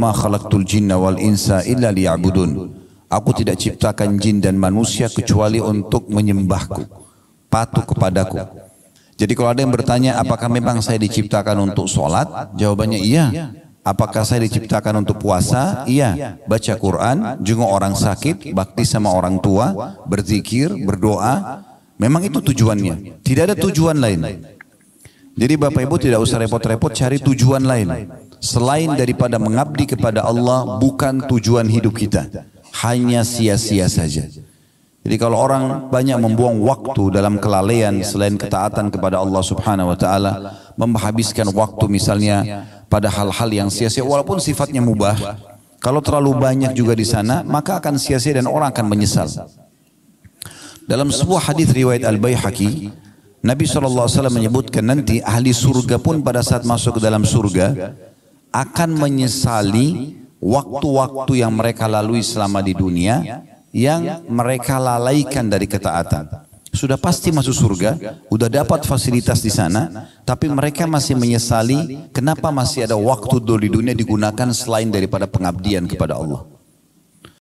ma khalaqtul jinna wal insa illa liya'budun. Aku tidak ciptakan jin dan manusia kecuali untuk menyembahku, patuh kepadaku. Jadi kalau ada yang bertanya apakah memang saya diciptakan untuk sholat? Jawabannya iya. Apakah saya diciptakan untuk puasa? Iya. Baca Quran, jenguk orang sakit, bakti sama orang tua, berzikir, berdoa. Memang itu tujuannya. Tidak ada tujuan lain. Jadi Bapak Ibu tidak usah repot-repot cari tujuan lain selain daripada mengabdi kepada Allah bukan tujuan hidup kita. Hanya sia-sia saja. Jadi kalau orang banyak membuang waktu dalam kelalaian selain ketaatan kepada Allah Subhanahu wa taala, menghabiskan waktu misalnya pada hal-hal yang sia-sia walaupun sifatnya mubah, kalau terlalu banyak juga di sana, maka akan sia-sia dan orang akan menyesal. Dalam sebuah hadis riwayat Al-Baihaqi, Nabi SAW menyebutkan nanti ahli surga pun pada saat masuk ke dalam surga, akan menyesali waktu-waktu yang mereka lalui selama di dunia yang mereka lalaikan dari ketaatan. Sudah pasti masuk surga, sudah dapat fasilitas di sana, tapi mereka masih menyesali kenapa masih ada waktu dulu di dunia digunakan selain daripada pengabdian kepada Allah.